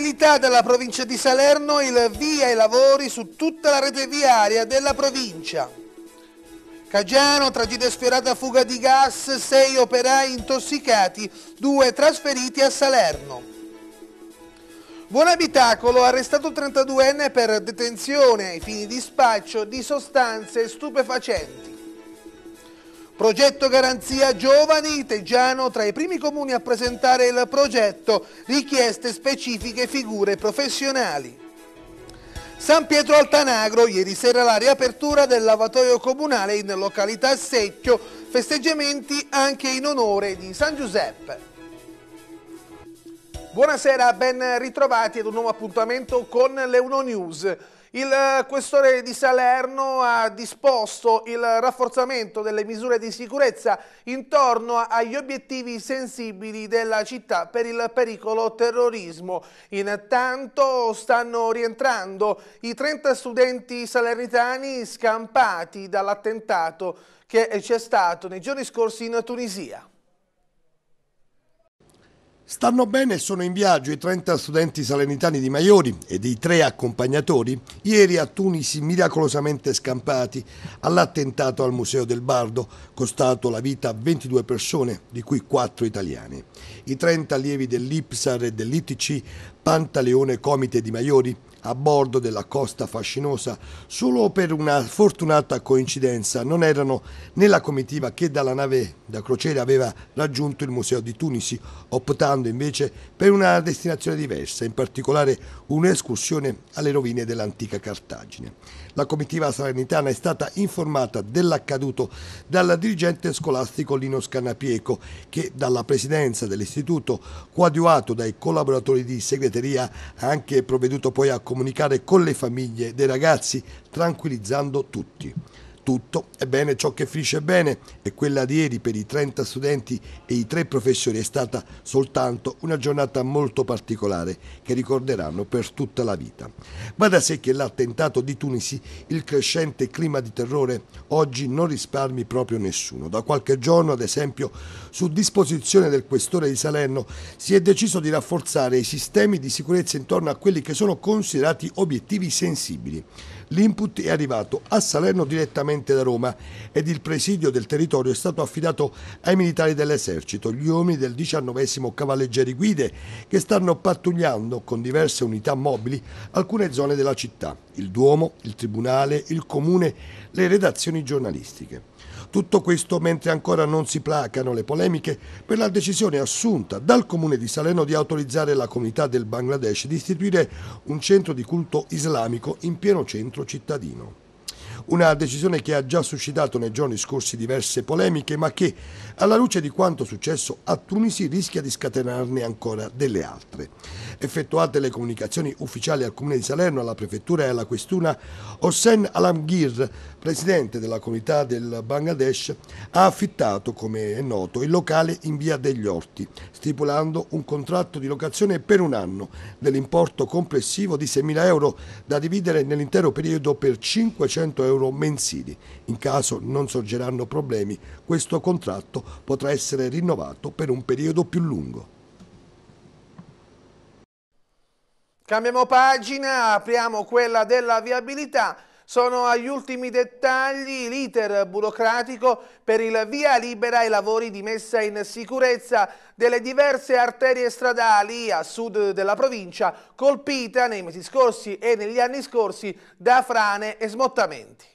responsabilità della provincia di Salerno il via ai lavori su tutta la rete viaria della provincia. Cagiano, tragedia sfiorata fuga di gas, sei operai intossicati, due trasferiti a Salerno. Buonabitacolo, arrestato 32enne per detenzione ai fini di spaccio di sostanze stupefacenti. Progetto Garanzia Giovani, Teggiano tra i primi comuni a presentare il progetto, richieste specifiche figure professionali. San Pietro Altanagro, ieri sera la riapertura del lavatoio comunale in località Secchio, festeggiamenti anche in onore di San Giuseppe. Buonasera, ben ritrovati ad un nuovo appuntamento con le News. Il eh, questore di Salerno ha disposto il rafforzamento delle misure di sicurezza intorno agli obiettivi sensibili della città per il pericolo terrorismo. Intanto stanno rientrando i 30 studenti salernitani scampati dall'attentato che c'è stato nei giorni scorsi in Tunisia. Stanno bene e sono in viaggio i 30 studenti salernitani di Maiori ed i tre accompagnatori, ieri a Tunisi miracolosamente scampati all'attentato al Museo del Bardo, costato la vita a 22 persone, di cui 4 italiani. I 30 allievi dell'IPSAR e dell'ITC Pantaleone Comite di Maiori a bordo della costa fascinosa, solo per una fortunata coincidenza non erano nella comitiva che dalla nave da crociera aveva raggiunto il museo di Tunisi, optando invece per una destinazione diversa, in particolare un'escursione alle rovine dell'antica Cartagine. La comitiva salernitana è stata informata dell'accaduto dal dirigente scolastico Lino Scannapieco che dalla presidenza dell'istituto, coadiuvato dai collaboratori di segreteria, ha anche provveduto poi a comunicare con le famiglie dei ragazzi, tranquillizzando tutti tutto. Ebbene, ciò che finisce bene è quella di ieri per i 30 studenti e i tre professori è stata soltanto una giornata molto particolare che ricorderanno per tutta la vita. Va da sé che l'attentato di Tunisi, il crescente clima di terrore, oggi non risparmi proprio nessuno. Da qualche giorno, ad esempio, su disposizione del questore di Salerno, si è deciso di rafforzare i sistemi di sicurezza intorno a quelli che sono considerati obiettivi sensibili. L'input è arrivato a Salerno direttamente da Roma ed il presidio del territorio è stato affidato ai militari dell'esercito, gli uomini del 19 Cavalleggeri Guide, che stanno pattugliando con diverse unità mobili alcune zone della città, il Duomo, il Tribunale, il Comune, le redazioni giornalistiche. Tutto questo mentre ancora non si placano le polemiche per la decisione assunta dal Comune di Salerno di autorizzare la comunità del Bangladesh di istituire un centro di culto islamico in pieno centro cittadino. Una decisione che ha già suscitato nei giorni scorsi diverse polemiche, ma che, alla luce di quanto successo a Tunisi, rischia di scatenarne ancora delle altre. Effettuate le comunicazioni ufficiali al Comune di Salerno, alla Prefettura e alla Questuna, Hossein Alamgir, presidente della comunità del Bangladesh, ha affittato, come è noto, il locale in via degli Orti, stipulando un contratto di locazione per un anno dell'importo complessivo di 6.000 euro da dividere nell'intero periodo per 500 euro euro mensili. In caso non sorgeranno problemi, questo contratto potrà essere rinnovato per un periodo più lungo. Cambiamo pagina, apriamo quella della viabilità. Sono agli ultimi dettagli l'iter burocratico per il via libera ai lavori di messa in sicurezza delle diverse arterie stradali a sud della provincia colpita nei mesi scorsi e negli anni scorsi da frane e smottamenti.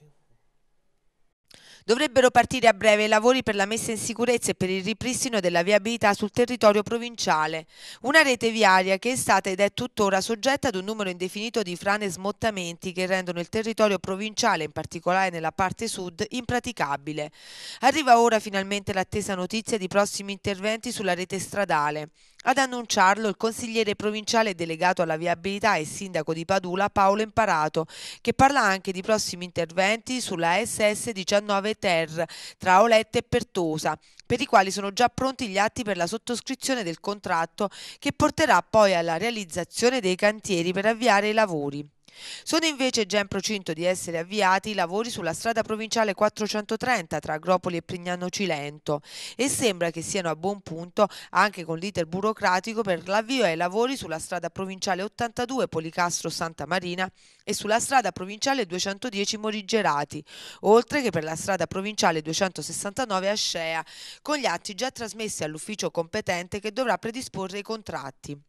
Dovrebbero partire a breve i lavori per la messa in sicurezza e per il ripristino della viabilità sul territorio provinciale, una rete viaria che è stata ed è tuttora soggetta ad un numero indefinito di frane e smottamenti che rendono il territorio provinciale, in particolare nella parte sud, impraticabile. Arriva ora finalmente l'attesa notizia di prossimi interventi sulla rete stradale. Ad annunciarlo il consigliere provinciale delegato alla viabilità e sindaco di Padula Paolo Imparato, che parla anche di prossimi interventi sulla SS 19 Ter tra Olette e Pertosa, per i quali sono già pronti gli atti per la sottoscrizione del contratto che porterà poi alla realizzazione dei cantieri per avviare i lavori. Sono invece già in procinto di essere avviati i lavori sulla strada provinciale 430 tra Agropoli e Prignano Cilento e sembra che siano a buon punto anche con l'iter burocratico per l'avvio ai lavori sulla strada provinciale 82 Policastro Santa Marina e sulla strada provinciale 210 Morigerati, oltre che per la strada provinciale 269 Ascea, con gli atti già trasmessi all'ufficio competente che dovrà predisporre i contratti.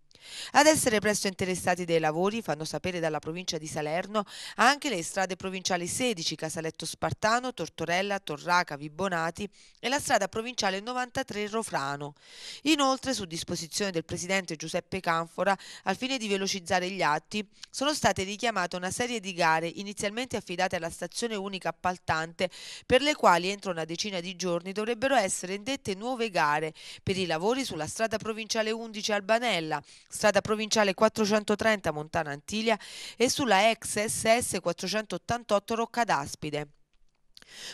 Ad essere presto interessati dei lavori fanno sapere dalla provincia di Salerno anche le strade provinciali 16, Casaletto Spartano, Tortorella, Torraca, Vibonati e la strada provinciale 93 Rofrano. Inoltre, su disposizione del presidente Giuseppe Canfora, al fine di velocizzare gli atti, sono state richiamate una serie di gare inizialmente affidate alla stazione unica appaltante per le quali entro una decina di giorni dovrebbero essere indette nuove gare per i lavori sulla strada provinciale 11 Albanella, strada provinciale 430 Montana Antiglia e sulla ex SS 488 Rocca d'Aspide.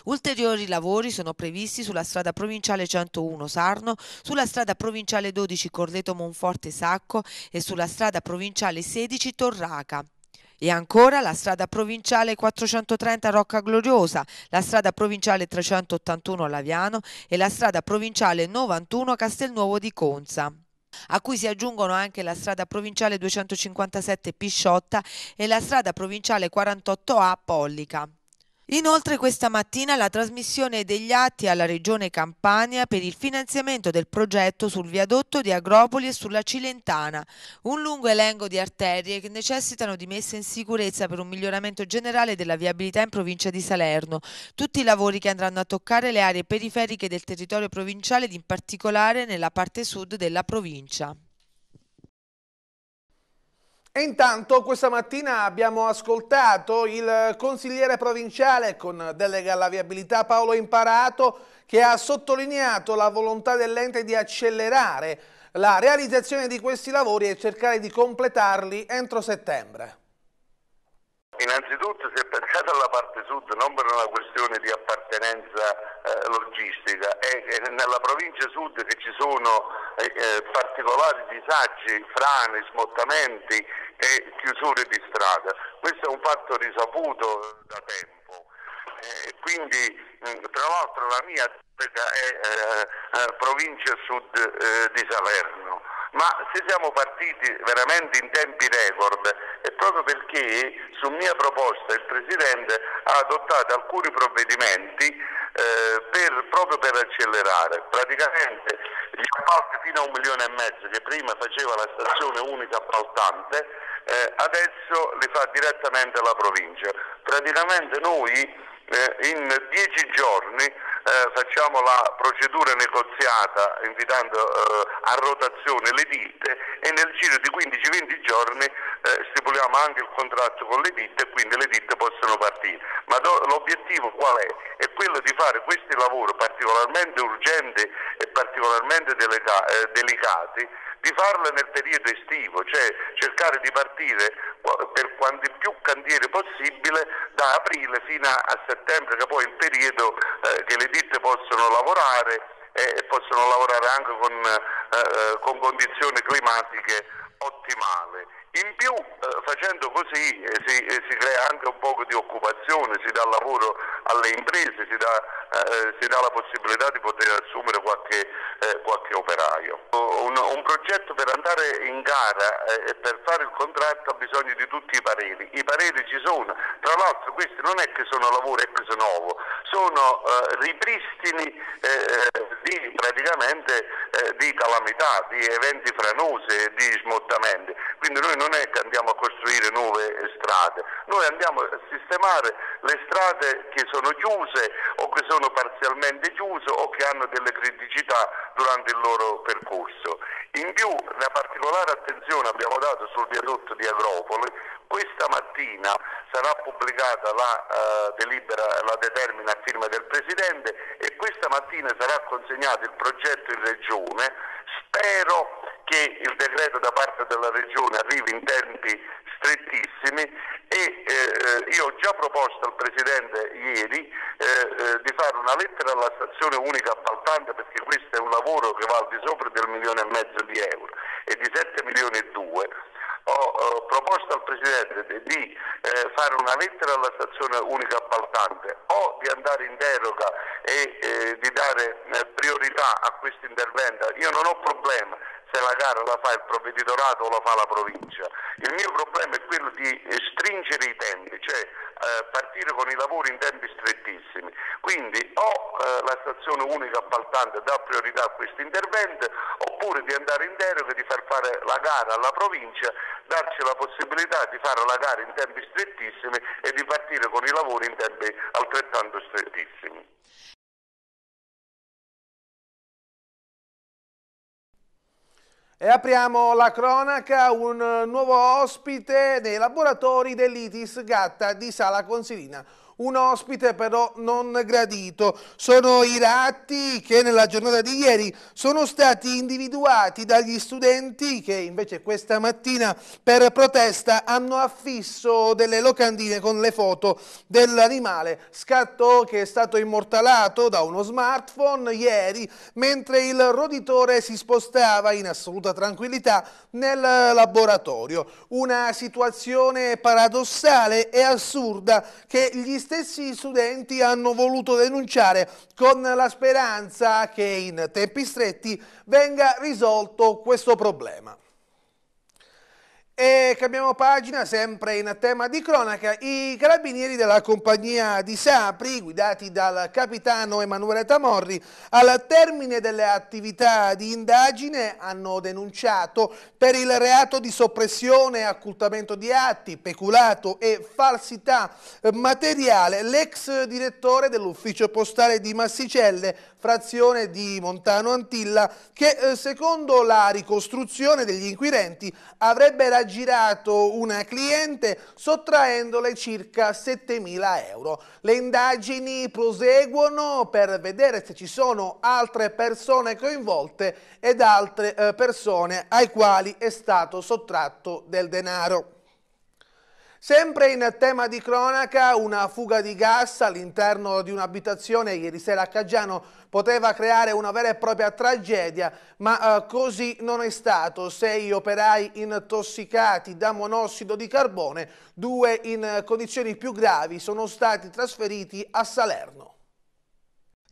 Ulteriori lavori sono previsti sulla strada provinciale 101 Sarno, sulla strada provinciale 12 Corleto Monforte Sacco e sulla strada provinciale 16 Torraca. E ancora la strada provinciale 430 Rocca Gloriosa, la strada provinciale 381 Laviano e la strada provinciale 91 Castelnuovo di Conza a cui si aggiungono anche la strada provinciale 257 Pisciotta e la strada provinciale 48A Pollica. Inoltre questa mattina la trasmissione degli atti alla Regione Campania per il finanziamento del progetto sul viadotto di Agropoli e sulla Cilentana, un lungo elenco di arterie che necessitano di messa in sicurezza per un miglioramento generale della viabilità in provincia di Salerno, tutti i lavori che andranno a toccare le aree periferiche del territorio provinciale ed in particolare nella parte sud della provincia. E intanto questa mattina abbiamo ascoltato il consigliere provinciale con delega alla viabilità Paolo Imparato che ha sottolineato la volontà dell'ente di accelerare la realizzazione di questi lavori e cercare di completarli entro settembre. Innanzitutto si è pensato alla parte sud non per una questione di appartenenza eh, logistica, è, nella provincia sud che ci sono eh, eh, particolari disagi, frane, smottamenti e chiusure di strada. Questo è un fatto risaputo da tempo. Eh, quindi, mm, tra l'altro, la mia è eh, eh, provincia sud di Salerno ma se siamo partiti veramente in tempi record è proprio perché su mia proposta il Presidente ha adottato alcuni provvedimenti eh, per, proprio per accelerare. Praticamente gli appalti fino a un milione e mezzo che prima faceva la stazione unica appaltante eh, adesso li fa direttamente la provincia. Praticamente noi eh, in dieci giorni eh, facciamo la procedura negoziata invitando eh, a rotazione le ditte e nel giro di 15-20 giorni eh, stipuliamo anche il contratto con le ditte e quindi le ditte possono partire. Ma l'obiettivo qual è? È quello di fare questi lavori particolarmente urgenti e particolarmente eh, delicati di farlo nel periodo estivo, cioè cercare di partire per quanti più cantieri possibile da aprile fino a settembre, che poi è il periodo eh, che le ditte possono lavorare eh, e possono lavorare anche con, eh, eh con condizioni climatiche ottimali. In più eh, facendo così eh, si, eh, si, crea anche un poco di occupazione, si dà lavoro alle imprese, si dà, eh, si dà la possibilità di poter assumere qualche, eh, qualche operaio. Un, un, progetto per andare in gara eh, e per fare il contratto ha bisogno di tutti i pareri, i pareri ci sono, tra l'altro questi non è che sono lavoro ex novo, sono ripristini di, praticamente, di calamità, di eventi franose, di smottamenti, quindi noi non non è che andiamo a costruire nuove strade, noi andiamo a sistemare le strade che sono chiuse o che sono parzialmente chiuse o che hanno delle criticità durante il loro percorso. In più la particolare attenzione abbiamo dato sul viadotto di Agropoli, questa mattina sarà pubblicata la, uh, delibera, la determina a firma del Presidente e questa mattina sarà consegnato il progetto in Regione, spero che il decreto da parte della Regione arrivi in tempi strettissimi e eh, eh io ho già proposto al Presidente ieri eh, eh, di fare una lettera alla stazione unica appaltante perché questo è un lavoro che va al di sopra del milione e mezzo di euro e di 7 milioni e 2 ho proposto al Presidente di eh, fare una lettera alla stazione unica appaltante o di andare in deroga e di dare priorità a questo intervento, io non ho problema, se la gara la fa il provveditorato o la fa la provincia. Il mio problema è quello di eh, stringere i tempi, cioè eh, partire con i lavori in tempi strettissimi. Quindi o eh, la stazione unica appaltante dà priorità a questo intervento oppure di andare in deroga e di far fare la gara alla provincia, darci la possibilità di fare la gara in tempi strettissimi e di partire con i lavori in tempi altrettanto strettissimi. E apriamo la cronaca, un nuovo ospite nei laboratori dell'ITIS Gatta di Sala Consilina un ospite però non gradito. Sono i ratti che nella giornata di ieri sono stati individuati dagli studenti che invece questa mattina per protesta hanno affisso delle locandine con le foto dell'animale, scatto che è stato immortalato da uno smartphone ieri mentre il roditore si spostava in assoluta tranquillità nel laboratorio. Una situazione paradossale e assurda che gli studenti stessi studenti hanno voluto denunciare con la speranza che in tempi stretti venga risolto questo problema. E cambiamo pagina, sempre in tema di cronaca, i carabinieri della compagnia di Sapri, guidati dal capitano Emanuele Tamorri, al termine delle attività di indagine hanno denunciato per il reato di soppressione, occultamento di atti, peculato e falsità materiale l'ex direttore dell'ufficio postale di Massicelle, frazione di Montano Antilla, che eh, secondo la ricostruzione degli inquirenti avrebbe raggiunto girato una cliente sottraendole circa 7.000 euro. Le indagini proseguono per vedere se ci sono altre persone coinvolte ed altre eh, persone ai quali è stato sottratto del denaro. Sempre in tema di cronaca, una fuga di gas all'interno di un'abitazione ieri sera a Caggiano poteva creare una vera e propria tragedia, ma eh, così non è stato. Sei operai intossicati da monossido di carbone, due in condizioni più gravi sono stati trasferiti a Salerno.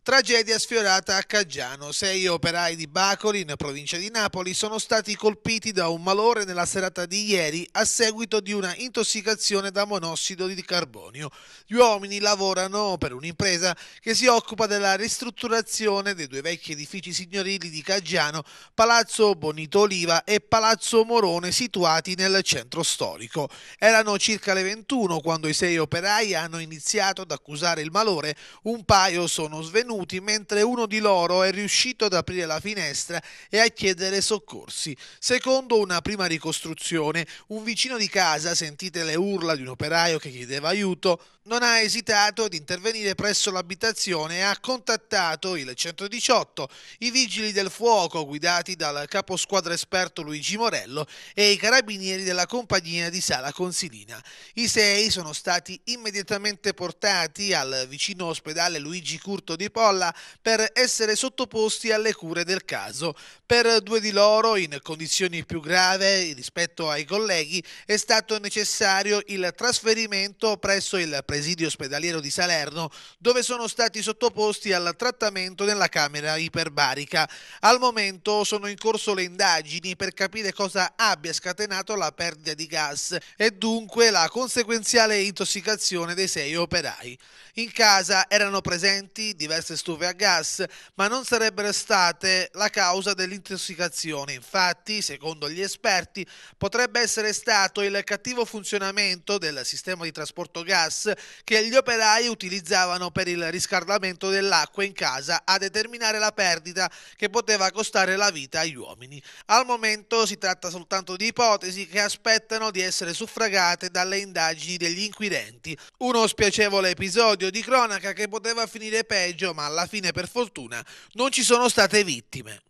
Tragedia sfiorata a Caggiano. Sei operai di Bacoli, in provincia di Napoli, sono stati colpiti da un malore nella serata di ieri a seguito di una intossicazione da monossido di carbonio. Gli uomini lavorano per un'impresa che si occupa della ristrutturazione dei due vecchi edifici signorili di Caggiano, Palazzo Bonito Oliva e Palazzo Morone, situati nel centro storico. Erano circa le 21 quando i sei operai hanno iniziato ad accusare il malore, un paio sono svenuti minuti mentre uno di loro è riuscito ad aprire la finestra e a chiedere soccorsi. Secondo una prima ricostruzione, un vicino di casa, sentite le urla di un operaio che chiedeva aiuto, non ha esitato ad intervenire presso l'abitazione e ha contattato il 118, i vigili del fuoco guidati dal caposquadra esperto Luigi Morello e i carabinieri della compagnia di Sala Consilina. I sei sono stati immediatamente portati al vicino ospedale Luigi Curto di Po crolla per essere sottoposti alle cure del caso. Per due di loro, in condizioni più grave rispetto ai colleghi, è stato necessario il trasferimento presso il presidio ospedaliero di Salerno, dove sono stati sottoposti al trattamento nella camera iperbarica. Al momento sono in corso le indagini per capire cosa abbia scatenato la perdita di gas e dunque la conseguenziale intossicazione dei sei operai. In casa erano presenti diverse stufe a gas, ma non sarebbero state la causa dell'intossicazione. Infatti, secondo gli esperti, potrebbe essere stato il cattivo funzionamento del sistema di trasporto gas che gli operai utilizzavano per il riscaldamento dell'acqua in casa a determinare la perdita che poteva costare la vita agli uomini. Al momento si tratta soltanto di ipotesi che aspettano di essere suffragate dalle indagini degli inquirenti. Uno spiacevole episodio di cronaca che poteva finire peggio ma alla fine per fortuna non ci sono state vittime.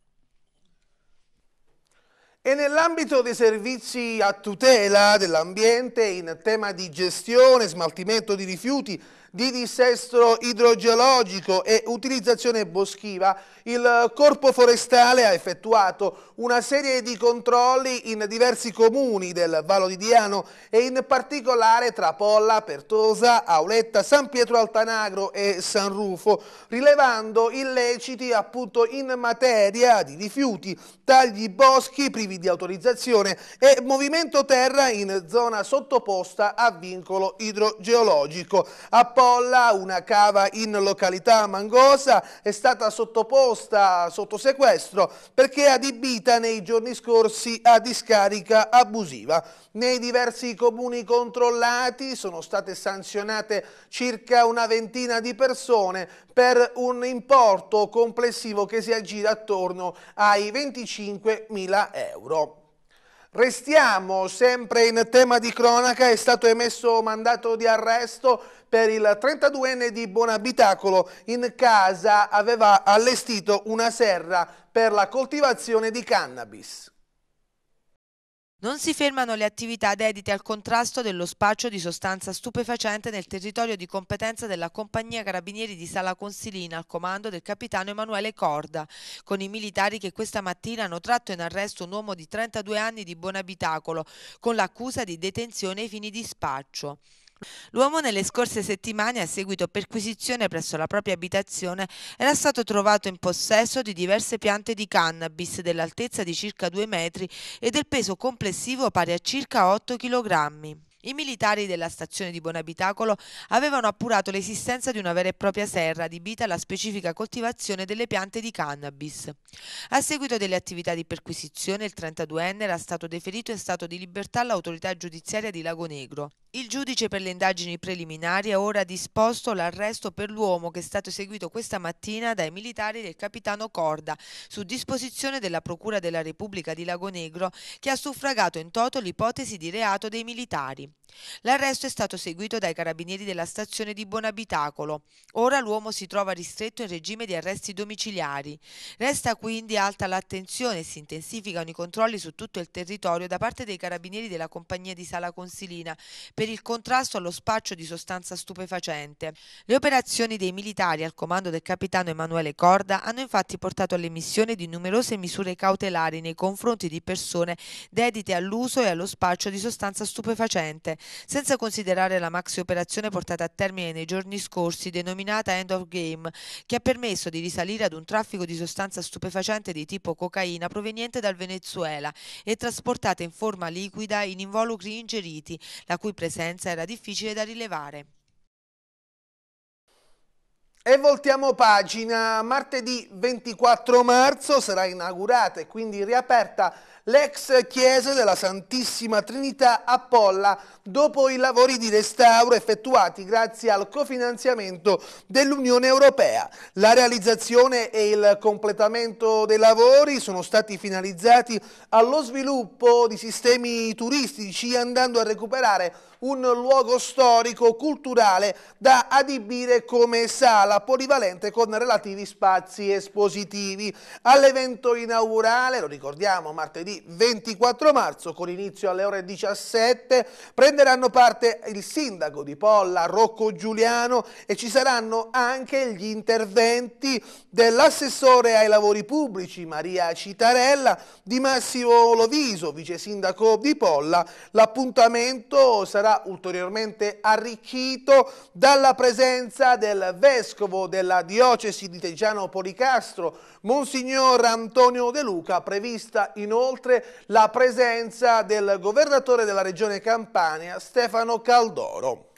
E nell'ambito dei servizi a tutela dell'ambiente in tema di gestione, smaltimento di rifiuti, di dissesto idrogeologico e utilizzazione boschiva, il Corpo Forestale ha effettuato una serie di controlli in diversi comuni del Vallo di Diano e in particolare tra Polla, Pertosa, Auletta, San Pietro Altanagro e San Rufo, rilevando illeciti appunto in materia di rifiuti, tagli boschi privi di autorizzazione e movimento terra in zona sottoposta a vincolo idrogeologico. A Polla una cava in località Mangosa è stata sottoposta posta sotto sequestro perché adibita nei giorni scorsi a discarica abusiva. Nei diversi comuni controllati sono state sanzionate circa una ventina di persone per un importo complessivo che si aggira attorno ai 25.000 euro. Restiamo sempre in tema di cronaca, è stato emesso mandato di arresto per il 32enne di Buonabitacolo. In casa aveva allestito una serra per la coltivazione di cannabis. Non si fermano le attività dedite al contrasto dello spaccio di sostanza stupefacente nel territorio di competenza della compagnia Carabinieri di Sala Consilina al comando del capitano Emanuele Corda, con i militari che questa mattina hanno tratto in arresto un uomo di 32 anni di buon abitacolo con l'accusa di detenzione ai fini di spaccio. L'uomo nelle scorse settimane, a seguito perquisizione presso la propria abitazione, era stato trovato in possesso di diverse piante di cannabis dell'altezza di circa 2 metri e del peso complessivo pari a circa 8 kg. I militari della stazione di Bonabitacolo avevano appurato l'esistenza di una vera e propria serra adibita alla specifica coltivazione delle piante di cannabis. A seguito delle attività di perquisizione, il 32enne era stato deferito in stato di libertà all'autorità giudiziaria di Lago Negro. Il giudice per le indagini preliminari ha ora disposto l'arresto per l'uomo che è stato eseguito questa mattina dai militari del capitano Corda, su disposizione della Procura della Repubblica di Lago Negro, che ha suffragato in toto l'ipotesi di reato dei militari. L'arresto è stato seguito dai carabinieri della stazione di Bonabitacolo. Ora l'uomo si trova ristretto in regime di arresti domiciliari. Resta quindi alta l'attenzione e si intensificano i controlli su tutto il territorio da parte dei carabinieri della compagnia di Sala Consilina per il contrasto allo spaccio di sostanza stupefacente. Le operazioni dei militari al comando del capitano Emanuele Corda hanno infatti portato all'emissione di numerose misure cautelari nei confronti di persone dedite all'uso e allo spaccio di sostanza stupefacente presente, senza considerare la maxi operazione portata a termine nei giorni scorsi denominata End of Game, che ha permesso di risalire ad un traffico di sostanza stupefacente di tipo cocaina proveniente dal Venezuela e trasportata in forma liquida in involucri ingeriti, la cui presenza era difficile da rilevare. E voltiamo pagina, martedì 24 marzo sarà inaugurata e quindi riaperta l'ex chiesa della Santissima Trinità a Polla dopo i lavori di restauro effettuati grazie al cofinanziamento dell'Unione Europea. La realizzazione e il completamento dei lavori sono stati finalizzati allo sviluppo di sistemi turistici andando a recuperare un luogo storico culturale da adibire come sala polivalente con relativi spazi espositivi. All'evento inaugurale, lo ricordiamo martedì 24 marzo con inizio alle ore 17 prenderanno parte il sindaco di Polla Rocco Giuliano e ci saranno anche gli interventi dell'assessore ai lavori pubblici Maria Citarella, di Massimo Loviso, vice sindaco di Polla. L'appuntamento sarà ulteriormente arricchito dalla presenza del vescovo della diocesi di Teggiano Policastro, Monsignor Antonio De Luca, prevista inoltre inoltre la presenza del governatore della regione Campania Stefano Caldoro.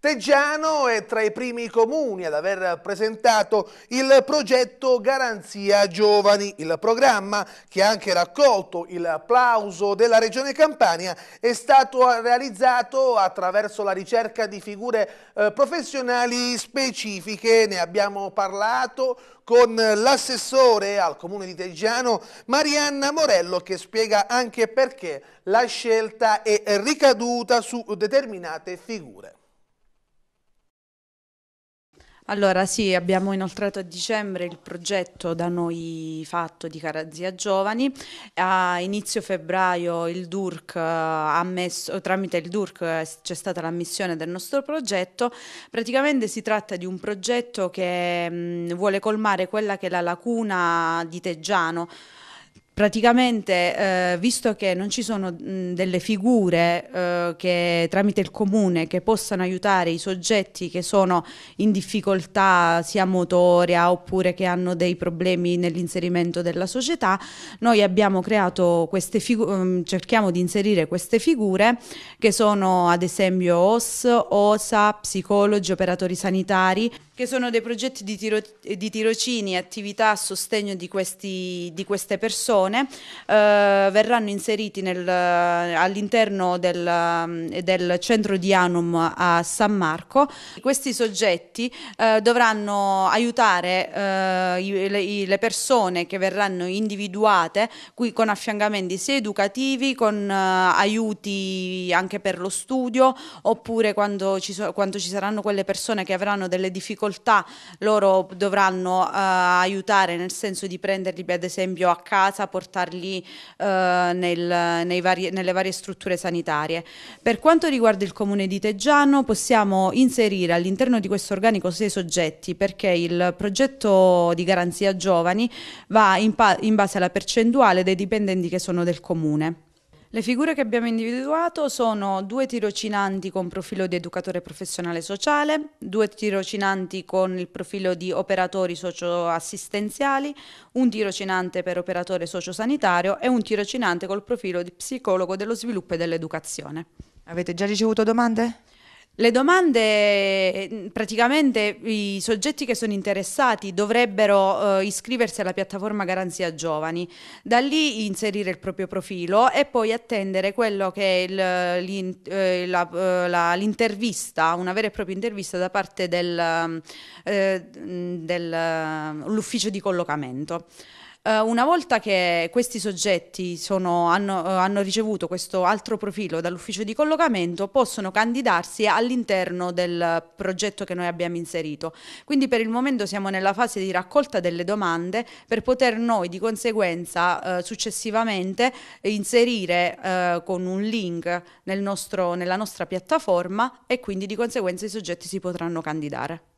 Teggiano è tra i primi comuni ad aver presentato il progetto Garanzia Giovani. Il programma, che ha anche raccolto il plauso della Regione Campania, è stato realizzato attraverso la ricerca di figure eh, professionali specifiche. Ne abbiamo parlato con l'assessore al comune di Teggiano, Marianna Morello, che spiega anche perché la scelta è ricaduta su determinate figure. Allora sì, abbiamo inoltrato a dicembre il progetto da noi fatto di Carazia Giovani, a inizio febbraio il DURC eh, ha messo, tramite il DURC eh, c'è stata l'ammissione del nostro progetto, praticamente si tratta di un progetto che mh, mm, vuole colmare quella che è la lacuna di Teggiano, praticamente eh, visto che non ci sono mh, delle figure eh, che, tramite il comune che possano aiutare i soggetti che sono in difficoltà sia motoria oppure che hanno dei problemi nell'inserimento della società, noi abbiamo creato queste figure, cerchiamo di inserire queste figure che sono ad esempio OS, OSA, psicologi, operatori sanitari, che sono dei progetti di, tiro, di tirocini e attività a sostegno di, questi, di queste persone, eh, verranno inseriti all'interno del, mm, del, centro di Anum a San Marco. Questi soggetti eh, dovranno aiutare eh, le, le, persone che verranno individuate qui con affiancamenti sia educativi, con eh, aiuti anche per lo studio, oppure quando ci, so, quando ci saranno quelle persone che avranno delle difficoltà difficoltà loro dovranno eh, aiutare nel senso di prenderli ad esempio a casa, portarli eh, nel, vari, nelle varie strutture sanitarie. Per quanto riguarda il comune di Teggiano possiamo inserire all'interno di questo organico sei soggetti perché il progetto di garanzia giovani va in, in base alla percentuale dei dipendenti che sono del comune. Le figure che abbiamo individuato sono due tirocinanti con profilo di educatore professionale sociale, due tirocinanti con il profilo di operatori socioassistenziali, un tirocinante per operatore sociosanitario e un tirocinante col profilo di psicologo dello sviluppo e dell'educazione. Avete già ricevuto domande? Le domande, eh, praticamente i soggetti che sono interessati dovrebbero eh, iscriversi alla piattaforma Garanzia Giovani, da lì inserire il proprio profilo e poi attendere quello che è eh, eh, l'intervista, una vera e propria intervista da parte del, eh, mm, dell'ufficio di collocamento. Eh, una volta che questi soggetti sono, hanno, eh, hanno, ricevuto questo altro profilo dall'ufficio di collocamento, possono candidarsi all'interno del progetto che noi abbiamo inserito. Quindi per il momento siamo nella fase di raccolta delle domande per poter noi di conseguenza uh, successivamente inserire con un link nel nostro, nella nostra piattaforma e quindi di conseguenza i soggetti si potranno candidare.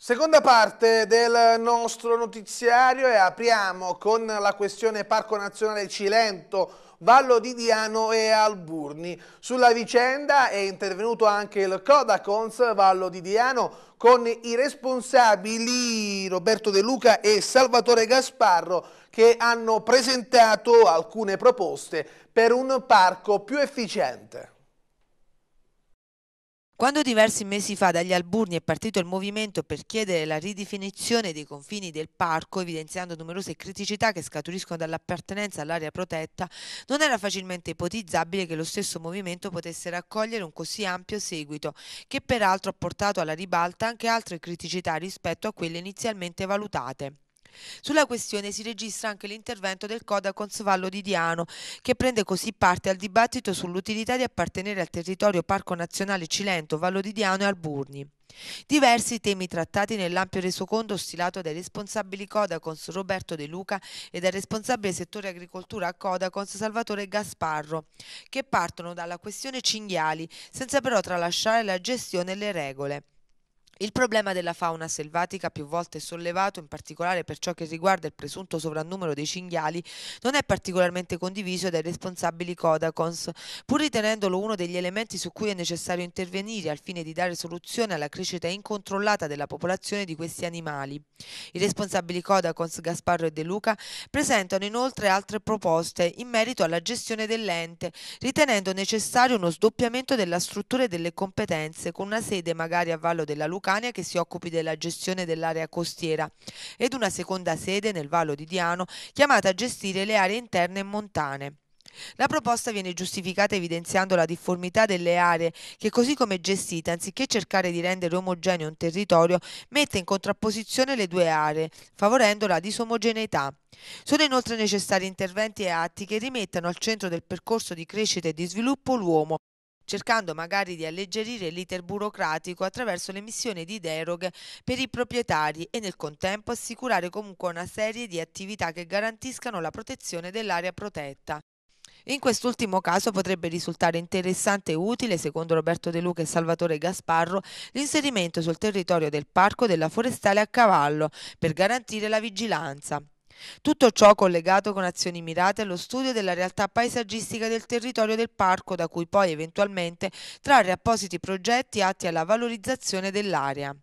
Seconda parte del nostro notiziario e apriamo con la questione Parco Nazionale Cilento, Vallo di Diano e Alburni. Sulla vicenda è intervenuto anche il Codacons Vallo di Diano con i responsabili Roberto De Luca e Salvatore Gasparro che hanno presentato alcune proposte per un parco più efficiente. Quando diversi mesi fa dagli Alburni è partito il movimento per chiedere la ridefinizione dei confini del parco, evidenziando numerose criticità che scaturiscono dall'appartenenza all'area protetta, non era facilmente ipotizzabile che lo stesso movimento potesse raccogliere un così ampio seguito, che peraltro ha portato alla ribalta anche altre criticità rispetto a quelle inizialmente valutate. Sulla questione si registra anche l'intervento del Codacons Vallo di Diano, che prende così parte al dibattito sull'utilità di appartenere al territorio Parco Nazionale Cilento, Vallo di Diano e Alburni. Diversi i temi trattati nell'ampio resoconto stilato dai responsabili Codacons Roberto De Luca e dal responsabile settore agricoltura a Codacons Salvatore Gasparro, che partono dalla questione cinghiali, senza però tralasciare la gestione e le regole. Il problema della fauna selvatica, più volte sollevato, in particolare per ciò che riguarda il presunto sovrannumero dei cinghiali, non è particolarmente condiviso dai responsabili Codacons, pur ritenendolo uno degli elementi su cui è necessario intervenire al fine di dare soluzione alla crescita incontrollata della popolazione di questi animali. I responsabili Codacons Gasparro e De Luca presentano inoltre altre proposte in merito alla gestione dell'ente, ritenendo necessario uno sdoppiamento della struttura e delle competenze con una sede magari a Vallo della Luca Lucania che si occupi della gestione dell'area costiera ed una seconda sede nel Vallo di Diano chiamata a gestire le aree interne e montane. La proposta viene giustificata evidenziando la difformità delle aree che così come gestita, anziché cercare di rendere omogeneo un territorio, mette in contrapposizione le due aree, favorendo la disomogeneità. Sono inoltre necessari interventi e atti che rimettano al centro del percorso di crescita e di sviluppo l'uomo, cercando magari di alleggerire l'iter burocratico attraverso l'emissione di deroghe per i proprietari e nel contempo assicurare comunque una serie di attività che garantiscano la protezione dell'area protetta. In quest'ultimo caso potrebbe risultare interessante e utile, secondo Roberto De Luca e Salvatore Gasparro, l'inserimento sul territorio del parco della forestale a cavallo per garantire la vigilanza. Tutto ciò collegato con azioni mirate allo studio della realtà paesaggistica del territorio del parco, da cui poi eventualmente trarre appositi progetti atti alla valorizzazione dell'area.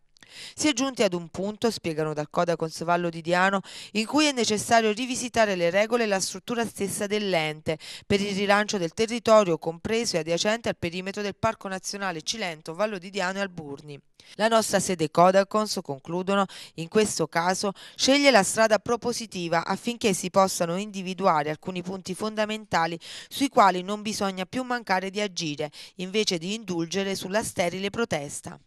Si è giunti ad un punto, spiegano dal Coda Consovallo di Diano, in cui è necessario rivisitare le regole e la struttura stessa dell'ente per il rilancio del territorio compreso e adiacente al perimetro del Parco Nazionale Cilento, Vallo di Diano e Alburni. La nostra sede Codacons, concludono, in questo caso sceglie la strada propositiva affinché si possano individuare alcuni punti fondamentali sui quali non bisogna più mancare di agire, invece di indulgere sulla sterile protesta.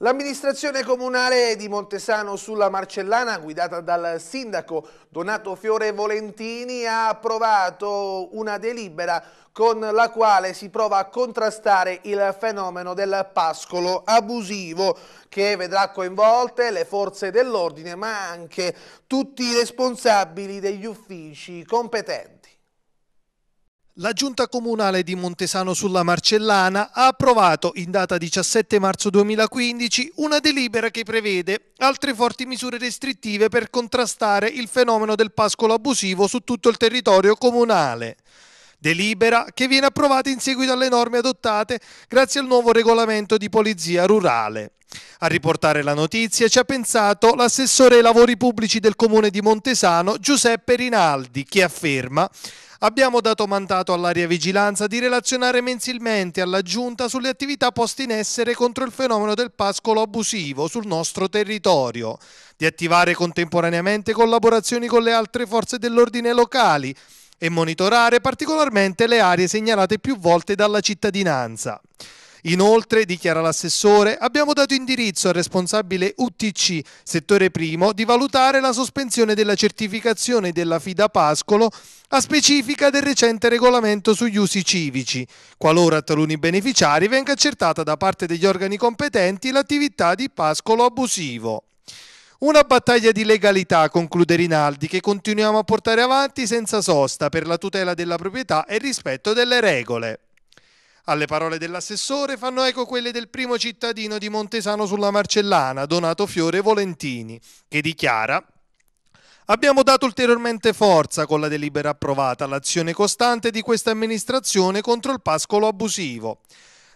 L'amministrazione comunale di Montesano sulla Marcellana, guidata dal sindaco Donato Fiore Volentini, ha approvato una delibera con la quale si prova a contrastare il fenomeno del pascolo abusivo che vedrà coinvolte le forze dell'ordine ma anche tutti i responsabili degli uffici competenti. La Giunta Comunale di Montesano sulla Marcellana ha approvato in data 17 marzo 2015 una delibera che prevede altre forti misure restrittive per contrastare il fenomeno del pascolo abusivo su tutto il territorio comunale delibera che viene approvata in seguito alle norme adottate grazie al nuovo regolamento di polizia rurale. A riportare la notizia ci ha pensato l'assessore ai lavori pubblici del comune di Montesano Giuseppe Rinaldi che afferma Abbiamo dato mandato all'area vigilanza di relazionare mensilmente alla Giunta sulle attività poste in essere contro il fenomeno del pascolo abusivo sul nostro territorio, di attivare contemporaneamente collaborazioni con le altre forze dell'ordine locali e monitorare particolarmente le aree segnalate più volte dalla cittadinanza. Inoltre, dichiara l'assessore, abbiamo dato indirizzo al responsabile UTC, settore primo, di valutare la sospensione della certificazione della Fida Pascolo a specifica del recente regolamento sugli usi civici, qualora a taluni beneficiari venga accertata da parte degli organi competenti l'attività di pascolo abusivo. Una battaglia di legalità, conclude Rinaldi, che continuiamo a portare avanti senza sosta per la tutela della proprietà e rispetto delle regole. Alle parole dell'assessore fanno eco quelle del primo cittadino di Montesano sulla Marcellana, Donato Fiore Volentini, che dichiara Abbiamo dato ulteriormente forza con la delibera approvata all'azione costante di questa amministrazione contro il pascolo abusivo.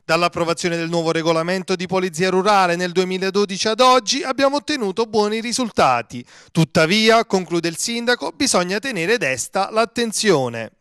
Dall'approvazione del nuovo regolamento di polizia rurale nel 2012 ad oggi abbiamo ottenuto buoni risultati. Tuttavia, conclude il sindaco, bisogna tenere desta l'attenzione.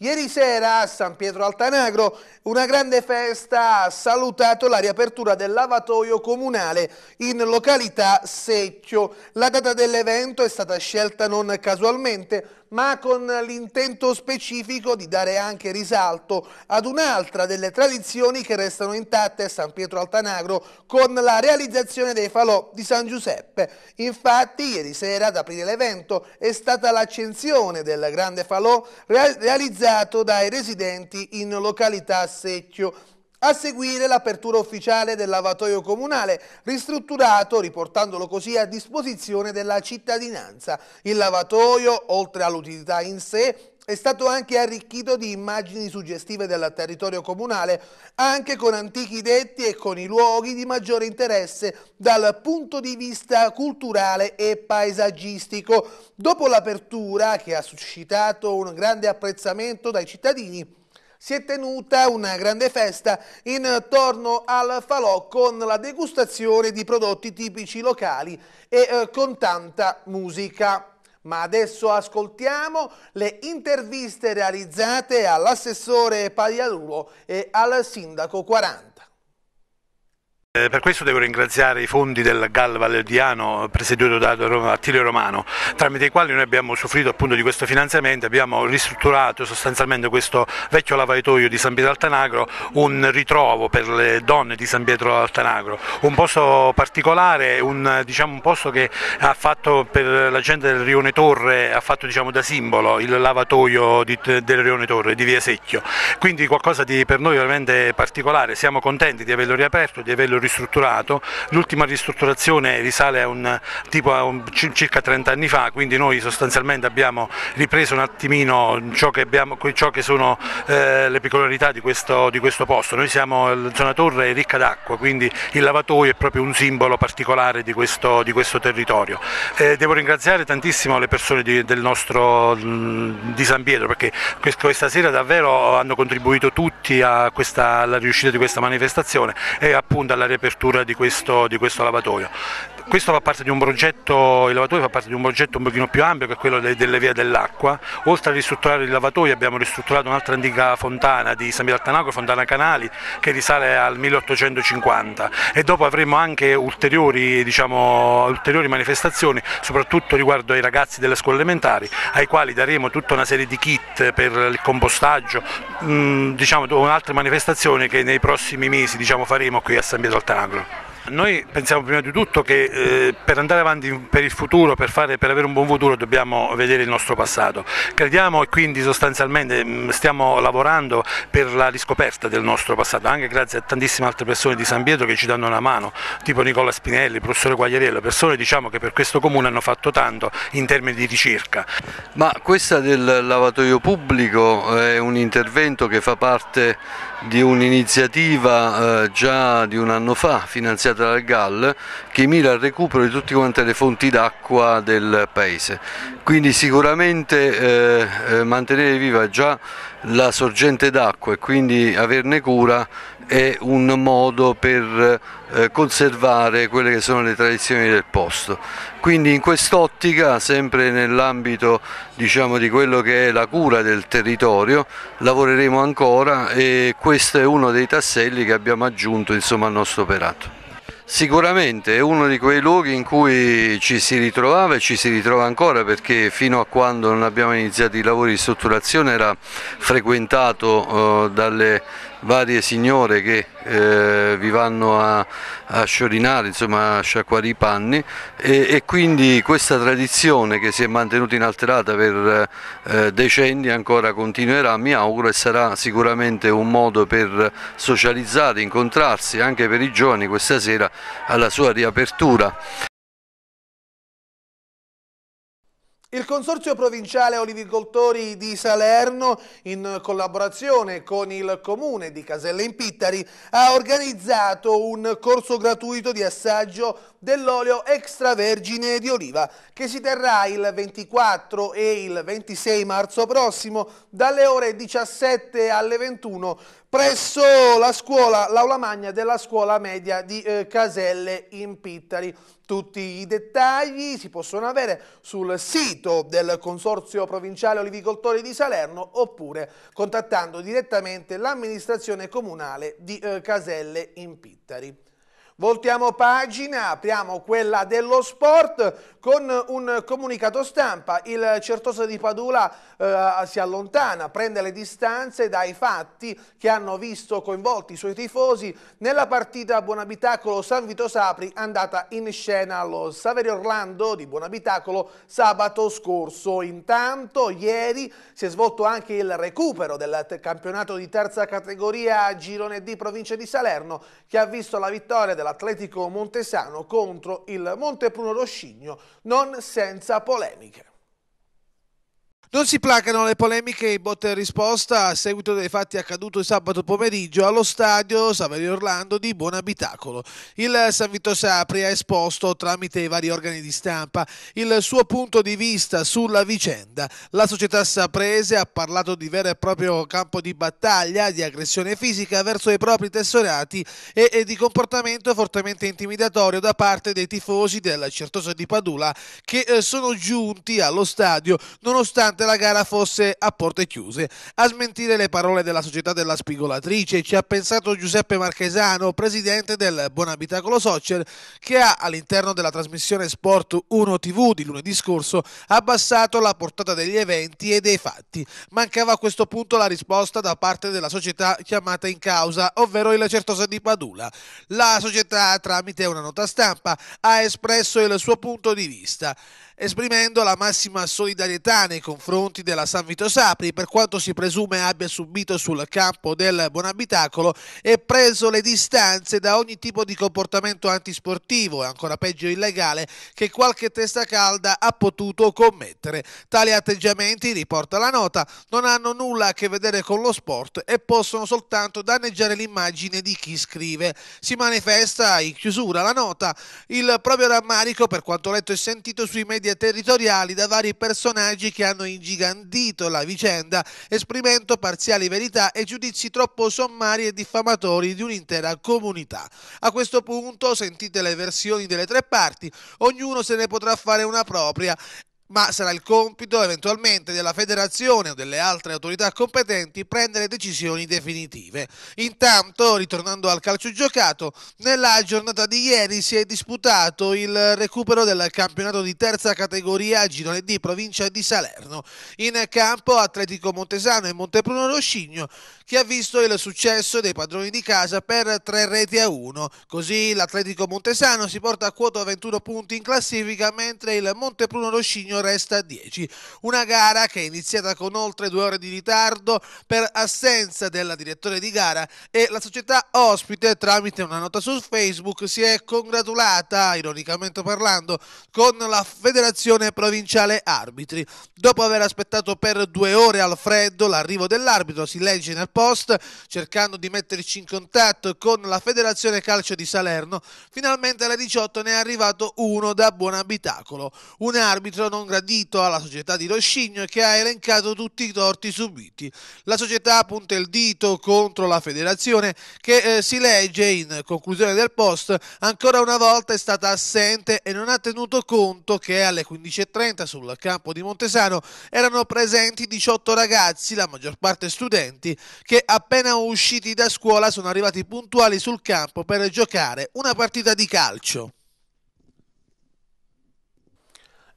Ieri sera a San Pietro Altanagro una grande festa ha salutato la riapertura del lavatoio comunale in località Secchio. La data dell'evento è stata scelta non casualmente ma con l'intento specifico di dare anche risalto ad un'altra delle tradizioni che restano intatte a San Pietro Altanagro con la realizzazione dei falò di San Giuseppe. Infatti ieri sera ad aprire l'evento è stata l'accensione del grande falò realizzato dai residenti in località Secchio a seguire l'apertura ufficiale del lavatoio comunale, ristrutturato, riportandolo così a disposizione della cittadinanza. Il lavatoio, oltre all'utilità in sé, è stato anche arricchito di immagini suggestive del territorio comunale, anche con antichi detti e con i luoghi di maggiore interesse dal punto di vista culturale e paesaggistico. Dopo l'apertura, che ha suscitato un grande apprezzamento dai cittadini, si è tenuta una grande festa intorno al falò con la degustazione di prodotti tipici locali e eh, con tanta musica. Ma adesso ascoltiamo le interviste realizzate all'assessore Pagliarulo e al sindaco 40. Eh, per questo devo ringraziare i fondi del GAL Valdiano presieduto da Attilio Romano, tramite i quali noi abbiamo soffrito appunto di questo finanziamento, abbiamo ristrutturato sostanzialmente questo vecchio lavatoio di San Pietro Altanagro, un ritrovo per le donne di San Pietro Altanagro, un posto particolare, un, diciamo, un posto che ha fatto per la gente del Rione Torre, ha fatto diciamo, da simbolo il lavatoio di, del Rione Torre di Via Secchio, quindi qualcosa di per noi veramente particolare, siamo contenti di averlo riaperto, di averlo l'ho ristrutturato, l'ultima ristrutturazione risale a, un, tipo a un, circa 30 anni fa, quindi noi sostanzialmente abbiamo ripreso un attimino ciò che, abbiamo, ciò che sono eh, le peculiarità di questo, di questo, posto, noi siamo, la zona torre ricca d'acqua, quindi il lavatoio è proprio un simbolo particolare di questo, di questo territorio. Eh, devo ringraziare tantissimo le persone di, del nostro, di San Pietro perché questa sera davvero hanno contribuito tutti alla riuscita di questa manifestazione e appunto alla riapertura di questo, di questo lavatoio. Questo fa parte di un progetto, il lavatoio fa parte di un progetto un pochino più ampio che è quello delle, vie dell'acqua. Oltre a ristrutturare il lavatoio abbiamo ristrutturato un'altra antica fontana di San Miraltanaco, Fontana Canali, che risale al 1850 e dopo avremo anche ulteriori, diciamo, ulteriori manifestazioni, soprattutto riguardo ai ragazzi delle scuole elementari, ai quali daremo tutta una serie di kit per il compostaggio, diciamo, un'altra manifestazione che nei prossimi mesi diciamo, faremo qui a San Pietro al noi pensiamo prima di tutto che eh, per andare avanti per il futuro, per, fare, per, avere un buon futuro dobbiamo vedere il nostro passato. Crediamo e quindi sostanzialmente mm, stiamo lavorando per la riscoperta del nostro passato, anche grazie a tantissime altre persone di San Pietro che ci danno una mano, tipo Nicola Spinelli, il professore Guagliarello, persone diciamo, che per questo comune hanno fatto tanto in termini di ricerca. Ma questa del lavatoio pubblico è un intervento che fa parte di un'iniziativa eh, già di un anno fa finanziata dal GAL che mira al recupero di tutte quante le fonti d'acqua del paese. Quindi sicuramente eh, eh mantenere viva già la sorgente d'acqua e quindi averne cura è un modo per eh, conservare quelle che sono le tradizioni del posto. Quindi in quest'ottica, sempre nell'ambito diciamo, di quello che è la cura del territorio, lavoreremo ancora e questo è uno dei tasselli che abbiamo aggiunto insomma, al nostro operato. Sicuramente è uno di quei luoghi in cui ci si ritrovava e ci si ritrova ancora perché fino a quando non abbiamo iniziato i lavori di strutturazione era frequentato eh, dalle varie signore che eh, vi vanno a, a, sciorinare, insomma a sciacquare i panni e, e, quindi questa tradizione che si è mantenuta inalterata per eh, decenni ancora continuerà, mi auguro, e sarà sicuramente un modo per socializzare, incontrarsi anche per i giovani questa sera alla sua riapertura. Il Consorzio Provinciale Olivicoltori di Salerno, in collaborazione con il Comune di Caselle in Pittari, ha organizzato un corso gratuito di assaggio dell'olio extravergine di oliva che si terrà il 24 e il 26 marzo prossimo dalle ore 17 alle 21 presso l'aula la magna della scuola media di eh, Caselle in Pittari. Tutti i dettagli si possono avere sul sito del Consorzio Provinciale Olivicoltori di Salerno oppure contattando direttamente l'amministrazione comunale di eh, Caselle in Pittari. Voltiamo pagina, apriamo quella dello sport con un comunicato stampa. Il Certosa di Padula eh, si allontana, prende le distanze dai fatti che hanno visto coinvolti i suoi tifosi nella partita Buonabitacolo San Vito Sapri andata in scena allo Saverio Orlando di Buonabitacolo sabato scorso. Intanto ieri si è svolto anche il recupero del campionato di terza categoria a Girone di provincia di Salerno che ha visto la vittoria della l'Atletico Montesano contro il Montepruno Roscigno non senza polemiche. Non si placano le polemiche in botte e risposta a seguito dei fatti accaduti sabato pomeriggio allo stadio Saverio Orlando di Buonabitacolo. Il San Vito Sapri ha esposto tramite i vari organi di stampa il suo punto di vista sulla vicenda. La società saprese ha parlato di vero e proprio campo di battaglia, di aggressione fisica verso i propri tesserati e, e di comportamento fortemente intimidatorio da parte dei tifosi della Certosa di Padula che eh, sono giunti allo stadio nonostante nonostante la gara fosse a porte chiuse. A smentire le parole della società della spigolatrice ci ha pensato Giuseppe Marchesano, presidente del Buon Abitacolo Social, che ha all'interno della trasmissione Sport 1 TV di lunedì scorso abbassato la portata degli eventi e dei fatti. Mancava a questo punto la risposta da parte della società chiamata in causa, ovvero il Certosa di Padula. La società, tramite una nota stampa, ha espresso il suo punto di vista esprimendo la massima solidarietà nei confronti della San Vito Sapri per quanto si presume abbia subito sul campo del Buonabitacolo e preso le distanze da ogni tipo di comportamento antisportivo e ancora peggio illegale che qualche testa calda ha potuto commettere. Tali atteggiamenti, riporta la nota, non hanno nulla a che vedere con lo sport e possono soltanto danneggiare l'immagine di chi scrive. Si manifesta in chiusura la nota il proprio rammarico per quanto letto e sentito sui media media territoriali da vari personaggi che hanno ingigantito la vicenda, esprimendo parziali verità e giudizi troppo sommari e diffamatori di un'intera comunità. A questo punto sentite le versioni delle tre parti, ognuno se ne potrà fare una propria ma sarà il compito eventualmente della federazione o delle altre autorità competenti prendere decisioni definitive. Intanto, ritornando al calcio giocato, nella giornata di ieri si è disputato il recupero del campionato di terza categoria a Girone D provincia di Salerno. In campo Atletico Montesano e Montepruno Roscigno che ha visto il successo dei padroni di casa per tre reti a uno. Così l'Atletico Montesano si porta a quota 21 punti in classifica mentre il Montepruno Roscigno Antonio resta a 10. Una gara che è iniziata con oltre due ore di ritardo per assenza della direttore di gara e la società ospite tramite una nota su Facebook si è congratulata, ironicamente parlando, con la Federazione Provinciale Arbitri. Dopo aver aspettato per due ore al freddo l'arrivo dell'arbitro, si legge nel post, cercando di metterci in contatto con la Federazione Calcio di Salerno, finalmente alle 18 ne è arrivato uno da buon abitacolo. Un arbitro non gradito alla società di Roscigno che ha elencato tutti i torti subiti. La società punta il dito contro la federazione che eh, si legge in conclusione del post ancora una volta è stata assente e non ha tenuto conto che alle 15.30 sul campo di Montesano erano presenti 18 ragazzi, la maggior parte studenti, che appena usciti da scuola sono arrivati puntuali sul campo per giocare una partita di calcio.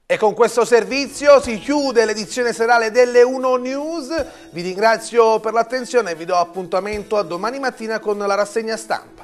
E con questo servizio si chiude l'edizione serale delle 1 News. Vi ringrazio per l'attenzione e vi do appuntamento a domani mattina con la rassegna stampa.